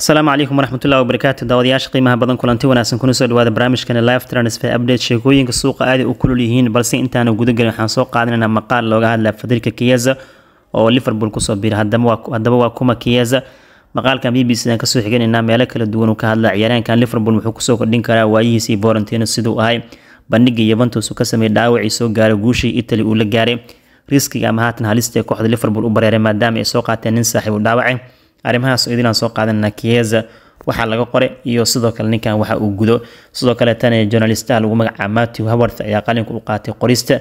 asalaamu calaykum waraxmatullahi wabarakaatu daawadayaasha qiimaha badan kulanti wanaagsan kuna soo dhawaada barnaamijkani live transfer update sheekooyinka suuqa aaday u kulul yihiin balse intaanu gudagelin waxaan soo qaadanaynaa maqaal looga hadlaya fadirka kiyeza oo liverpool kusoo biiray haddaba waa kuma kiyeza maqaalkan b b c dan kasoo xiganaynaa meelo kala duwan uu ka hadla ciyaaryaankan liverpool wuxuu kusoo kordhin karaa waayihiisii borentino siduu ahay bandhigii yuventus uu ka sameeyey dhaawacii soo gaaray guushii italy uu la gaaray riskiga ama haatan halista ee kooxda liverpool u bareeray maadaama ay soo qaateen nin saaxiib u dhaawacay arrimahaas idinaan soo qaadanana kieza waxaa laga qoray iyo sidoo kale ninkan waxa uu gudo sidoo kale journalistaha lagu magacaaba matthew haworth ayaa qalinka u qaatay qorista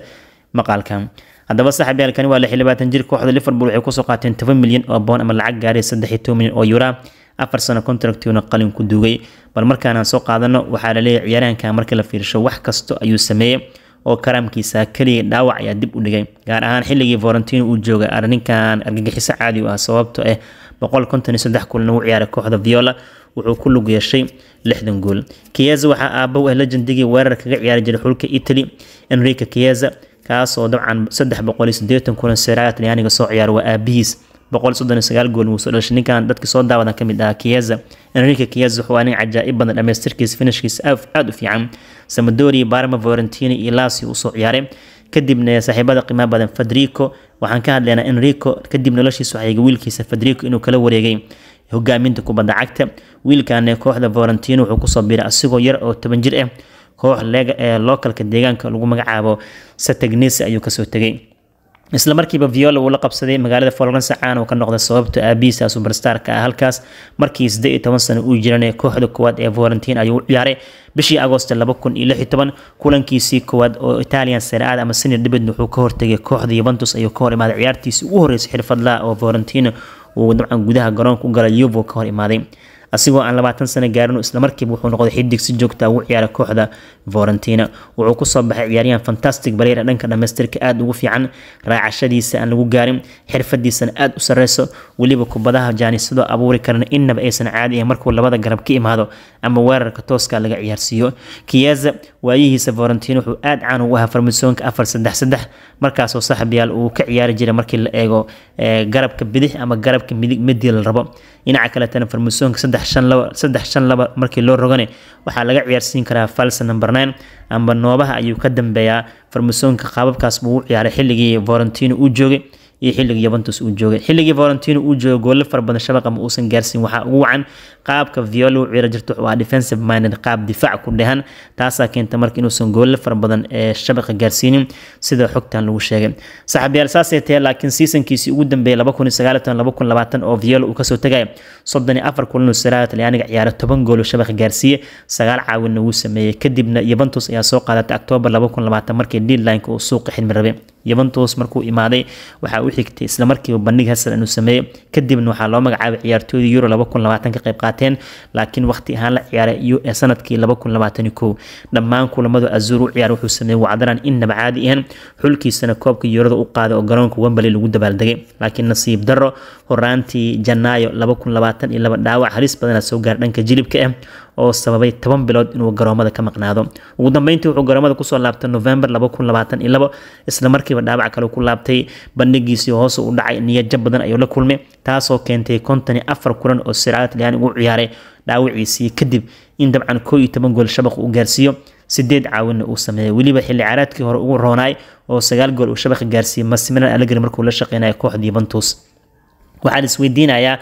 maqaalkan haddaba saxib waa lix labaatan jir kooxda liverpool waxay kusoo qaateen toban milyan oo boon ama lacag gaaray saddex iyo toban milyan oo yuraa afar sano contractiuna qalinku dugay bal markaanaan soo qaadano waxaa laleeyahy ciyaaraankan marka la fiirsho wax kasto ayuu sameeyey oo karaamkiisa keliya dhaawac ayaa dib u dhigay gaar ahaan xilligii vorentino uu joogay arrinkan argagixiso caadi u ah sababto ah kulna u ciyaaray kooxda viola wuxuu ku lug yeeshay lixdan gool kiyaza waxaa aaba u ah lejendigii weerar kaga ciyaari jiray xulka italy enrika kiyaza kaasoo dabcan kulan seeraha talyaaniga soo ciyaara waa aabihiis gool wuusoo dhashay ninkan dadki soo daawadan kamid ah kiyaza enrica kiyaza waa nin cajaa'ib badan dhammaystirkiisa finishkiisa aad u fiican samadori barma valentina iyo lasi uu soo ciyaaray kadibna saaxiibada qiimaha badan fadrico waxaan ka hadleynaa enrico kadib noloshiisu xayga wiilkiisa fadrico inuu kala wareegay hogaaminta kubadda cagta wiilkaana kooxda volentino wuxuu kusoo biiray asigoo yar oo toban jir ah koox leega ee eh, lookalka deegaanka lagu magacaabo satagnesi ayuu kasoo tegay isla markiiba viola uu la qabsaday magaalada florence caan ka noqday sababta aabihiisa subarstarka ah halkaas markii siddeed iyo toban sano uu jirana kooxda koowaad ee volentine ayuu u ciyaaray bishii agosto laba kun iyo lix iyo toban kulankiisii koowaad oo italian seread ama sinir dibadna wuxuu ka hortegay kooxda yuventus ayuu ka hor imaaday ciyaartiisii ugu horreysay xirfadlaha oo volentine uu dabcan gudaha garoonka u galay yuvo ka hor imaaday asigoo aan labaatan sano gaarin islamarkiiba wuxuu noqday xidig si joogta ah, ugu ciyaara kooxda valentina wuxuu kusoo baxay ciyaaryahan fantastic baleyra dhanka dhamaystirka aada ugu fiican raacashadiisa aan lagu gaarin xirfadiisana aada u sareyso weliba kubadaha jaanisadoo abuuri karana inaba aysan caadi ahayn markuu labada garab ka imaado ama weerarka tooska laga ciyaarsiiyo kiyeza waayihiisa valentina wuxuu aada caan ugu ahaa farmasoonka afar saddex saddex markaasoo saaxibayaal uu ka ciyaari jiray markii la eego eh, garabka bidix ama garabka midig midii la rabo dhinaca kaletana farmasoonka saddex saddex shan laba markii loo rogane waxaa laga ciyaarsiin karaa falsa number nine amba noobaha ayuu ka dambeeyaa farmasoonka qaababkaas buu u ciyaaray xilligii vorentino uu joogay iyo xilliga yuventus uu joogay xilligii valentino uu joogay goolle fara badan shabaqa ma uusan gaarsiin waxaa ugu wacan qaabka violo u ciiro jirto waa defensive minded qaab difaac ku dhehan taasaa keenta marka inuusan goolle fara badan ee eh, shabaqa gaarsiinin sida xogtan lagu sheegay saaxiibayaal saasay tahay laakiin seasonkiisii ugu dambeeyay oo violo uu kasoo tagay kulinu saraha talyaaniga ciyaaray toban gool shabaqa gaarsiiye sagaal caawinna wuu sameeyey kadibna yuventus ayaa soo qaadatay octoobar markii deadline-ka uu suuqa xilmi rabay yuventus markuu imaaday waxaa u xigtay islamarkiiba bandhig hasan inuu sameeyey kadibna waxaa loo magacaabay ciyaartooyda euro ka qayb qaateen laakiin waqti ahaan la ciyaaray sanadkii dhammaan kulamadu azuur u ciyaar wuxuu sameeyey wacdaran innaba caadi ahaan xulkiisana koobka eurada u qaaday oo garoonka wembley lagu dabaaldegay laakiin nasiib darro horaantii janaayo dhaawac halis badana soo gaar dhanka jilibka ah oo sababay toban bilood inuu garoomada ka maqnaado ugu dambeyntii wuxuu garoomada kusoo laabtay novembar isla markiiba dhaawac kale ku laabtay bandhigiisii hoos u dhacay niyadjab badan ayuu la kulmay taasoo keentay kontani afar kulan oo sircada talyaani ugu ciyaaray dhaawaciisii kadib in dabcan koo iyo toban gool shabaq uu gaarsiiyo sideed caawinna uu sameeyay weliba xilli caraadkii hore ugu roonaay oo sagaal gool uu shabaq gaarsiiyey masimilal alagri markuu la shaqeynaya kooxda yuventus waxaan isweydiinayaa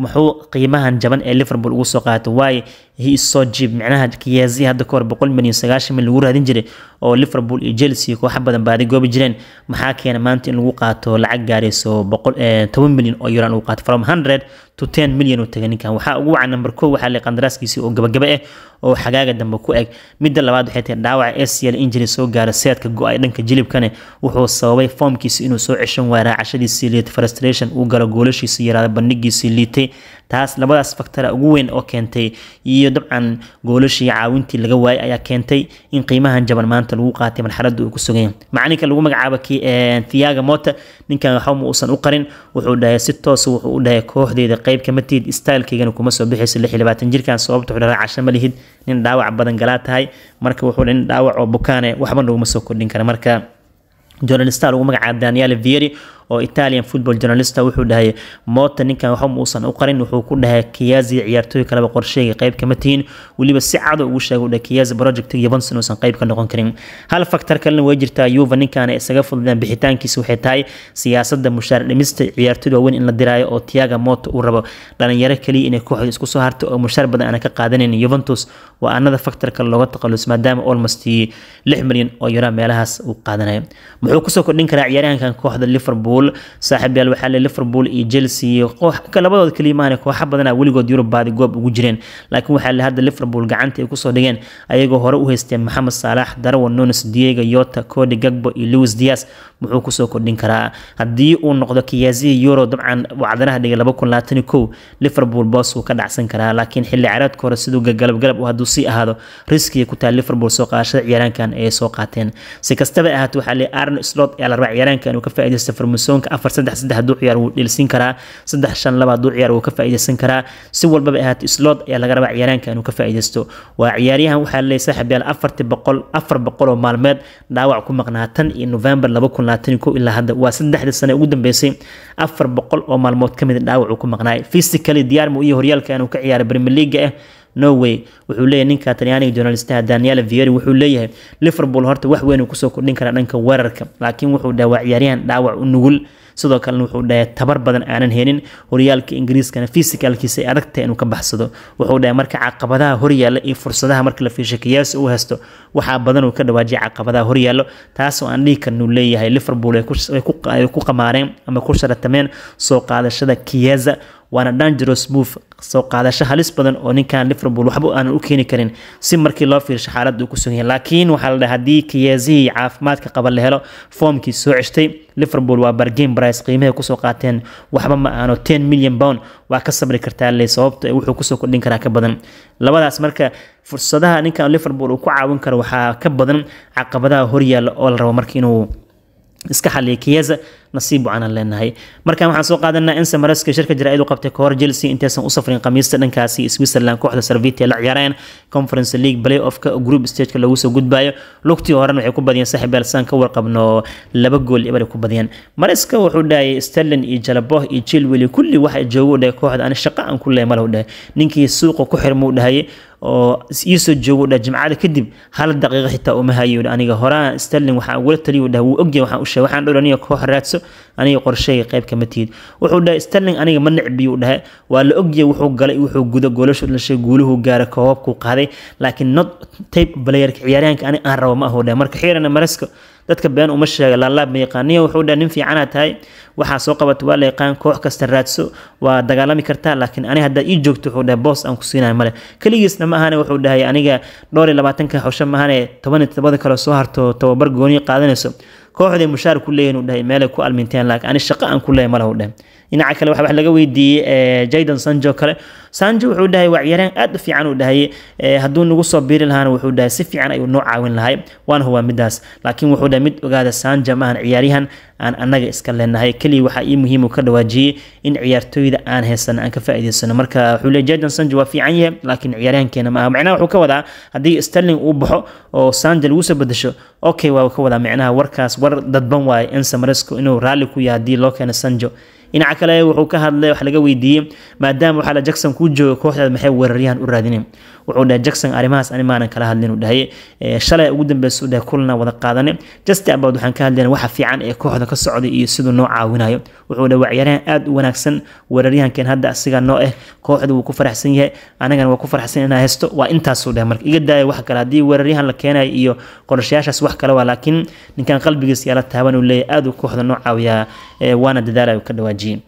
muxuu qiimahan jaban ee liverpool ugu soo qaato waayo hiisoo jiib micnaha kiyaasi hadda ka hor boqol milyan sagaashan milyan lagu raadin jiray oo liverpool iyo chelsea kooxa badan baaday goobi jireen maxaa keena maanta in lagu qaato lacag gaarayso eh, toban milyan oo euron lagu qaato from hundred to ten milyan uu tagay ninkan waxaa ugu wacan number kow waxaa la qandaraaskiisi oo gabagaba ah oo xagaaga dambe ku eg midda labaad waxay tahay dhaawaca acl injury soo gaara seedka go-ay dhanka jilibkane wuxuu sababay foomkiisi inuu soo ceshan waaraa cashadiisii liit frustration uu galo goolashiisii yaraada bandhigiisii liitay taas labadaas faktara ugu weyn oo keentay iyo dabcan goolashii caawintii laga waayey ayaa keentay in qiimahan jaban maanta lagu qaatay marxaladda uu ku sugan yahay macalinka lagu magacaabo eh, thiaga mota ninkan waxba ma uusan u qarin wuxuu dhahay si toos wuxuu u dhahay kooxdeeda qayb kama tihid stylekeygana kuma soo bixayso lix labaatan jirkan sababta wuxuu dhahay casho ma lihid nin dhaawac badan galaa tahay marka wuxuu dhahay nin dhaawac oo bukaane waxba naguma soo kordhin kara marka journalista lagu magacaabo daniel vieri oo italian football journalista ah wuxuu dhahay moota ninkan waxba muusan u qarin wuxuu ku dhahay kiyazi ciyaartooy kaleba qorsheyga qayb kama tihin weliba si cado ugu sheegay udhahay kiyazi project Juventus inuusan qayb ka noqon karin hal faktor kalena way jirtaa Juve ninkaana isaga fududaan bixitaankiisa waxay tahay siyaasadda mushaar dhimista ciyaartooyda waaweyn in la diraayo oo Thiago Motta uu rabo dhalinyaro kaliya inay kooxda isku soo harto oo mushaar badan aan ka qaadanayn Juventus waa anada faktor looga taqallus maadaama almost 6 milyan oo euro meelahaas uu qaadanayo muxuu ku kordhin karaa ciyaaryahankan kooxda Liverpool liverpool saaxiibyaal waxaa le liverpool iyo chelsea labadood kaliimahan kooxa badanaa weligood yurub baadigoob ugu jireen laakiin waxaa le hadda liverpool gacanta ay kusoo dhigeen ayagoo hore u haysteen maxamed saalax darwan nunes diego yota cody gagbo iyo lewis dias muxuu kusoo kordhin karaa haddii uu noqdo kiyaasihi euro dabcan wacdanaha dhigay liverpool boos ka dhacsan karaa laakiin xilli caraadka hore siduu galabgalab u hadduu sii ahaado riskiga ku tahay liverpool soo qaadashada ciyaaraankan ayay soo qaateen si kastaba ahaatee waxaa le arn slot ayaa la ciyaaraankan uu ka faa'iidaystay farmus kalsoonka afar saddex saddex hadduu ciyaar wuu dheelsin karaa saddex shan laba hadduu ciyaar wuu ka faa'iidaysan karaa si walbaba ahaatay slot ayaa laga rabaa ciyaaraanka inuu ka faa'iidaysto waa ciyaaryahan waxaa leeyahay saaxiibyaal afartii boqol afar boqol oo maalmeed dhaawac ku maqnaa tan iyo novembar laba kun labaatan iyo kow ilaa hadda waa saddexdii sane ugu dambeysay afar boqol oo maalmood ka mid ah dhaawac uu ku maqnaay physically diyaar mu iyo horyaalka inuu ka ciyaara premier ah norway wuxuu leeyahy ninka talyaaniga journalistaha daniel vieri wuxuu leeyahay liverpool horta wax weyn uu kusoo kordhin karaa dhanka weerarka laakiin wuxuu dhaha waa ciyaaryahan dhaawac u nugul sidoo kalena wuxuu dhahay tabar badan aanan helin horyaalka ingiriiskana fisikalkiisa adagta inuu ka baxsado wuxuu dhahay marka caqabadaha horyaalla iyo fursadaha marka la fiishakiyaasi uu haysto waxaa badan uu ka dhawaajiyay caqabadaha horyaallo taasoo aan dhihi karnuu leeyahay liverpool ay ku qamaareen ama ku sharatameen soo qaadashada kiyeza waana dangero smooth soo qaadasho halis badan oo ninkan liverpool waxba aanan u keeni karin si markii loo fiirsho xaaladda kusugan yahay laakiin waxaa la dhahay haddii kiyaasihii caafimaadka qaba la helo foomkii soo ceshtay liverpool waa bargain brice qiimahay kusoo qaateen waxba ma aano ten million pound waa ka sabri kartaa le sababta wuxuu kusoo kordhin karaa ka badan labadaas marka fursadaha ninkan liverpool uu ku caawin karo waxaa ka badan caqabadaha horyaala oo la rabo marka inuu iska xaliya kiyasa nasiib wacanaan leenahay markan waxaan soo qaadanaa in samaraska shirka jaraa'id u qabtay kahor chelsea intaysan u safrin khamiista dhankaasi switzerland kooxda sarviti la ciyaareen conference league playoffka group stageka lagu soo gudbaayo lugtii horan waxay ku badiyeen saaxiib elsaan ka warqabno laba gool ibar ku badiyeen mariska wuxuu dhahayay sterlin iyo jalaboh iyo chilwell kulli waxa joogo dhahay kooxda ani shaqa aan ku leey male u dhahay ninkii suuqa ku xirma u oo iisoo joogo dhah jimcada kadib hal daqiiqo xitaa uma hayo aniga horaa sterling waxaan ugula taliyo dhah wuu ogyahay waxaan u waxaan dhowr koox raadso aniga qorsheyga qayb kama tihid wuxuu dhahay sterling aniga ma necbiyuu dhahay waa la ogyahay wuxuu galay wuxuu guda goolasho dhashay guuluhu gaara koobabkuu qaaday laakiin not tape playerka ciyaaryahanka aniga aan rabo ma ahu dhahay marka xiirana mareska dadka been uma sheega laalaab ma yaqaaniya wuxuu dhah nin fiicanaad tahay waxaa soo qabato waa la yaqaan koox kasta raadso waa dagaalami kartaa laakiin ani haddaad ii joogto wuxuu dhahay boos aan ku siinaya male keligiisna ma ahane wuxuu dhahay aniga dhowr labaatanka xosho ma ahane toban iyo kale soo harto tababar gooni qaadanayso kooxday mushaar ku leeyihin uu dhahay meelay ku alminteen laakiin ani shaqo aan ku leeyahay male dhahay dhinaca kale waxa wax laga weydiiyey eh, Jayden Sancho kale Sancho wuxuu dhahay waa ciyaaraan u fiican uu dhahay eh, hadduu nagu soo biiri lahaana wuxuu dhahay si fiican ayuu noo caawin lahay waan huwa midaas laakiin wuxuu dhahay mid ogaada Sancho maahan ciyaaryahan aan anaga iska leenahay kaliya waxa ii muhiim ka dhawaajiyey in ciyaartooyda aan haysan aan ka faa'iideysano marka wuxuu leeyahay Jayden Sancho waa fiican yahay laakiin ciyaaryahankeena maaha macnaha wuxuu ka wadaa haddii Sterling uu baxo oo Sancho lagu soo bedesho okay waa ka wadaa macnaha warkaas war dadban waaye in Samarisco inuu raali ku yahay haddii loo keeno Sancho dhinaca kale wuxuu ka hadlay wax laga weydiiyey maadaama waxaa la jackson kuu jooga kooxdaad maxay weeraryahan u raadinin wuxuu dhahay jackson arrimahaas ani maanan kala hadlin uu dhahay shalay ugu dambeysa u dhahay kulna wada qaadane just about waxaan ka hadlayna waxa fiican ee kooxda ka socda iyo siduu noo caawinayo wuxuu dhahay wacyarahan aad u wanaagsan weeraryahankan hadda asiga noo eh kooxda wuu ku faraxsan yahay anagana waa ku faraxsan inaan haysto waa intaasuu dhahay marka iga daaya wax kale haddii weeraryahan la keenayo iyo qorshayaashaas wax kale waa laakiin ninkan qalbigiisa yaala taaban uu leeyahay aad kooxda noo caawiyaa waana dadaalayo ka dhawaajiyeen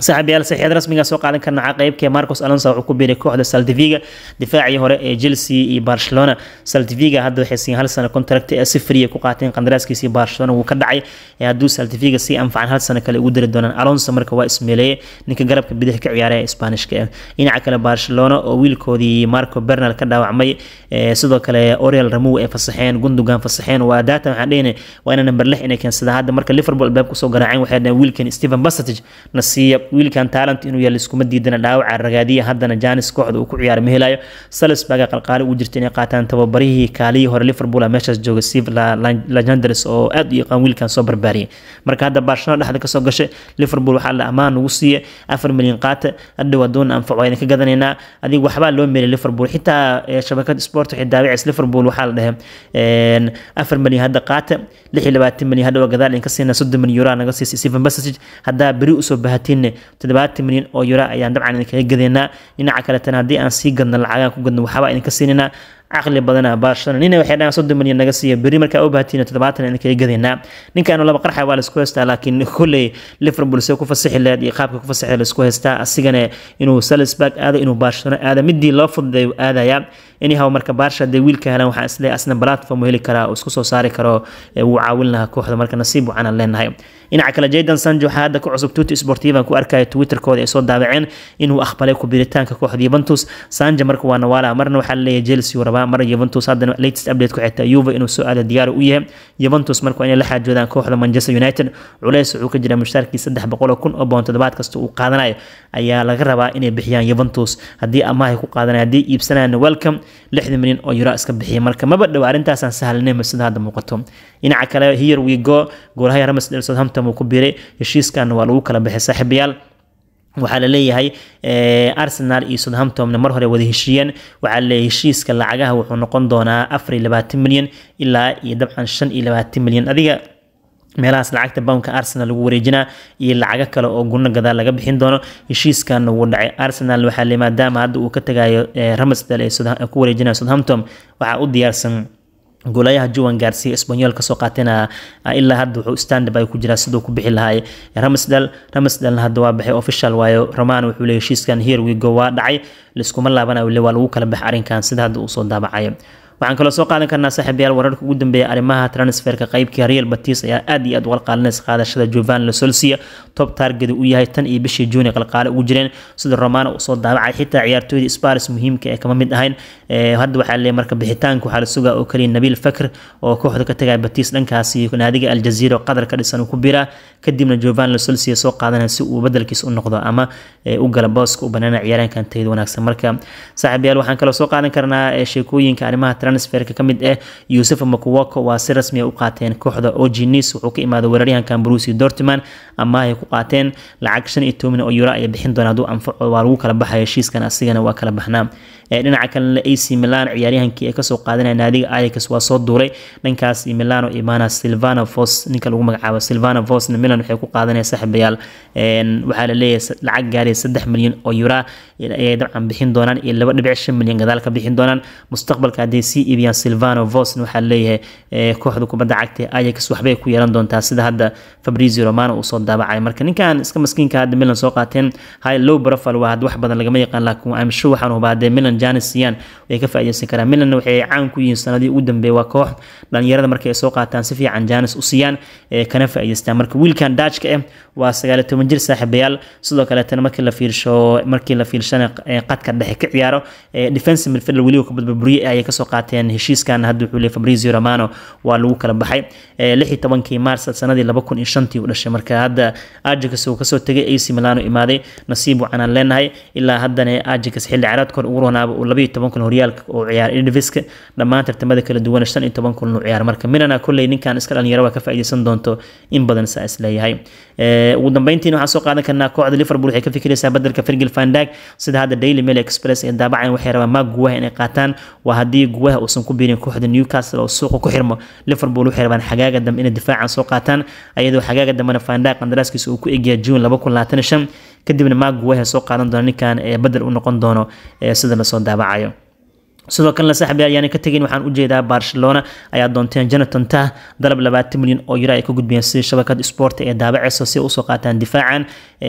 saaxiibayaal saxiixada rasmiga soo qaadan karna caqaybkee Marcos Alonso wuxuu ku biiray kooxda Saltiviga difaaci hore ee Chelsea iyo Barcelona Saltiviga hadda waxay siin hal sano contract ee sifri ku qaateen qandaraaskiisa Barcelona wuu ka dhacay ee hadduu Saltiviga si anfacan hal sano kale ugu diri doonaan Alonso marka waa ismeelay ninka garabka bidix ka ciyaaraya Isbaanishka dhinaca kale Barcelona oo wiilkoodii Marco Bernal ka dhaawacmay sidoo kale Oriol Romeu ee fasaxeen Gundogan fasaxeen waa data waxaan dhehne waa inaan number 6 inay keensada hadda marka Liverpool albaabka soo garaaceen waxay dhaheen wiilkan Steven Basatic nasiib wiilkan talent inuu yaal iskuma diidana dhaawaca ragaadiya haddana janis kooxda uu ku ciyaar ma helayo salisbaga qalqaali ugu jirta inay qaataan tababarihii kaaliyii hore liverpool ee meeshaas jooga steve lajandares oo aad u yaqaan wiilkan soo barbaariyay marka hadda barcelona dhexda kasoo gashay liverpool waxaa la ammaan ugu siiya afar milyan qaata hadhowa doon anfaco aydan gadanaynaa adiga waxbaa loo meelay liverpool xitaa eh, shabakad sport waxay daawicays liverpool waxaa la dhahay afar milyan hadda qaata lix iyo labaatan milyan hadhowa gadaal in siina soddon milyan yuraa naga siisay stephen basage haddaa beri usoo bahatinne toddobaatan milyan oo yuro ayaan dabcan idinkaga gadaynaa dhinaca kaletana haddii aan sii gadna lacagaan ku gadna waxaabaa idinka siinanaa caqli badana baashana nina waxay dhahan soddon milyan naga siiya berri markaa u bahatiin toddobaatan aan kaga gadaynaa ninkaanu laba qarxa waa laisku haystaa laakiin kolley liverpool see ku fasixi laheed iyo qaabka ku fasixda laisku haystaa asigana inuu salisburg aado inuu baashano aada midii loo fududeeyo aadaya anyhow marka baarsha dee wiilka helan waxaa isle asna platform heli karaa oo isku soo saari karo wuu caawin lahaa kooxda marka nasiib waxaan leenahay dhinaca kale jaydan sanjo waxaa hadda ku cusub tuuti sportivan ku arkaya twitterkooda ay soo daabaceen inuu aqbalay ku biiritaanka kooxda yuventus sanjo marka waa nawaala marna waxaa laleeyahay chelsea waraba rabaa mar yuventus haddana latest update ku xigta yuva inuu soo aado diyaar u yahay yuventus marka inay la xaajoodaan kooxda manchester united culeys wuxuu ka jira mushaarkii saddex boqol oo kun oo boon toddobaad kasta uu qaadanayo ayaa laga rabaa inay bixiyaan yuventus haddii amaahay ku qaadanaya haddii iibsanayaan welcome lixdan milyan oo euro iska bixiya marka maba dhow arrintaasaan sahlanayn sida hadda muuqato dhinaca kale here we go goolahayaa southampton uu ku biiray heshiiskan waa lagu kala bixay saaxiibayaal waxaa la eh, arsenal iyo southamptomna mar hore wada heshiiyeen waxaa laleeyahay heshiiska lacagaha wuxuu noqon doonaa afar iyo labaatan milyan ilaa iyo dabcan shan iyo labaatan milyan adiga meelahaas lacagta bownka arsenal lagu wareejinaa iyo lacago kale oo gurno gadaal laga bixin doono heshiiskan wuu dhacay arsenal waxaa le maadaama hadda uu ka tagayo eh, ramsdale ee ku wareejinaya southamptom waxaa u diyaarsan goolayaha juwan gaarsiiya isbanyool soo qaatina ah, ilaa hadda wuxuu standab ku jiraa siduu ku bixi lahaay ramsdal ramsdalna hadda waa baxay official waayo roman wuxuu leeyahy heshiiskan here we waa dhacay liskuma laabana weli waa lagu kala bax arrinkan sida hadda uu soo daabacayo waxaan kaloo soo qaadan karnaa saaxiibayaal wararka ugu dambeeya arrimaha transferka qaybka real batis ayaa aad iyo aad uga qalqaalinaysa qaadashada jovan lasolsia top targeda uu yahay tan iyo bishii juuni qalqaale ugu jireen sida romano uu soo daabacay xitaa ciyaartooyda spars muhiimka ee kama mid ahayn hadda waxaa leeyahay marka bixitaanka waxaa la sugaa oo kaliya nabiil fakr oo kooxda ka tagaya batis dhankaasi naadiga aljaziira oo qadar ka dhisan uu ku biraa kadibna jovan lasolsia soo qaadanaya si uu badelkiis u noqdo ama u gala booska u banaana ciyaaraankan tayada wanaagsan marka saaxiibayaal waxaan kaloo soo qaadan karnaa sheekooyinka arrimaha transferka kamid ah eh, yuusuf makuwako waa si rasmiya ah u qaateen kooxda oginis wuxuu ka imaaday weeraryahankan brusi dortman ama ay ku qaateen lacag shan iyo toban oo yura ayay bixin doonaan hadduu anfaco waa lagu kala baxaya heshiiskan asigana waa kala baxnaa dhinaca kalena ac milan ciyaaryahankii ee kasoo qaadanaya naadiga ayax waa soo duulay dhankaas milano imaana silvana vos ninka lagu magacaabo silvana vosna milan waxay ku qaadanaya saaxiibayaal waxaa la lacag gaaraya saddex milyan oo yura ayay dabcan bixin doonaan iyo laba dhibic shan milyan gadaal ka bixin doonaan mustaqbalka hadday sii iibiyaan silvano vosna waxaa leeyahay kooxda kubadda cagta ayax waxbay ku yeelan doontaa sida hadda fabrizio romano uu soo daabacay marka ninkan iska maskiinka hadda milan soo qaateen high low profile waa had wax badan lagama yaqaan laakiin I'm sure waxaan hubaa hadee milan jaanis siiyaan way ka faaideysan karaan milan waxay caan ku yihiin sanadihii ugu dambeeye waa koox dhalinyarada marka soo qaataan si fiican jaanis u siiyaan kana faa'idaystaan marka wiilkan daajka ah eh, waa sagaaliyo toban jir saaxiibayaal sidoo kaleetana markii la fiirsho markii la fiirshana qadka dhexe ka ciyaaro defensive midfielder weliba kubadba buriye ayay kasoo qaateen heshiiskan hadda wuxuu leeyahay Fabrizio Romano waa lagu kala baxay 16kii Maars sanadii 2005 uu dhashay marka hadda Ajax uu kasoo tagay AC Milan imaaday nasiib waxaan leenahay ilaa haddana Ajax xilli ciyaareedkood ugu roonaa bilaabo uu labayo toban kun horyaalka uu ciyaaray inviska dhammaan tartamada kala duwana shan iyo toban kun uu ciyaar marka minana kolley ninkan iska dhalinyaro waa ka faa'iidaysan doonto in badan saa is leeyahay ugu dambeyntiina waxaan soo qaadan karnaa kooxda liverpool waxay ka fikiraysaa beddelka virgil van dijk sida hadda daily mail express ee daabacayan waxay rabaan maag guwaha inay qaataan waa haddii guwaha uusan ku biirin kooxda newcastle oo suuqa ku xirmo liverpool waxay rabaan xagaaga dambe inay difaacan soo qaataan ayadoo xagaaga dambena van dijk qandaraaskiisa uu ku egyahay june laba kun labaatan shan kadibna mark wehe soo qaadan doona ninkan ee bedel u noqon doono ee sida la soo daabacayo sidoo kalena saaxbi ayaana ka tegeyn waxaan ujeedaa barcelona ayaa doonteen jonathan tah dalab labaatan milyan oo yuro ay ka gudbiyeen si shabakada sporta ee daabaceysa si usoo qaataan difaacan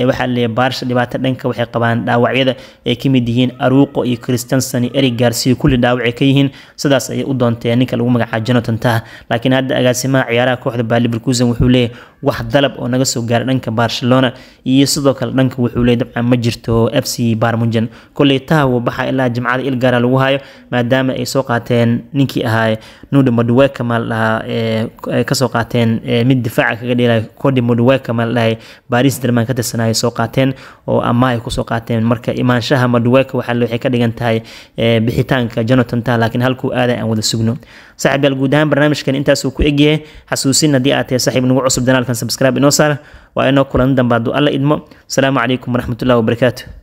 waxaa leeyahy barsha dhibaato dhanka waxay qabaan dhaawacyada ay ka mid yihiin aruuqo iyo christenson iyo eric garcia kulli dhaawacay ka yihiin sidaas ayay u doonteen ninka lagu magacaabo jonathan tah laakiin hadda agaasimaha ciyaaraha kooxda baa liverkusen wuxuu leeyahy wax dalab oo naga soo gaara dhanka barcelona iyo sidoo kale dhanka wuxuu leeyahy dabcan ma jirto f c barmunjan kolley tah wuu baxaa ilaa jimcada ilgaara lagu hayo maadaama ay soo qaateen ninkii ahaa nuudi modweka maal dhahaa kasoo qaateen mid difaaca kaga dheelay codi modweka maal baris derman ka tirsanaa ay soo qaateen oo ama ay kusoo qaateen marka imaanshaha modweka waxay ka dhigan tahay bixitaanka jonathan ta laakiin halkuu aaday aan wada sugno saaxiib guud ahaan barnaamijkan intaasuu ku egyahay xasuusin haddii aad tahay saaxiib nagu cusub janaalkan subscribe inoo saar waa inoo kulan dambaadu alla idmo asalaamu calaykum waraxmatullahi wabarakaatu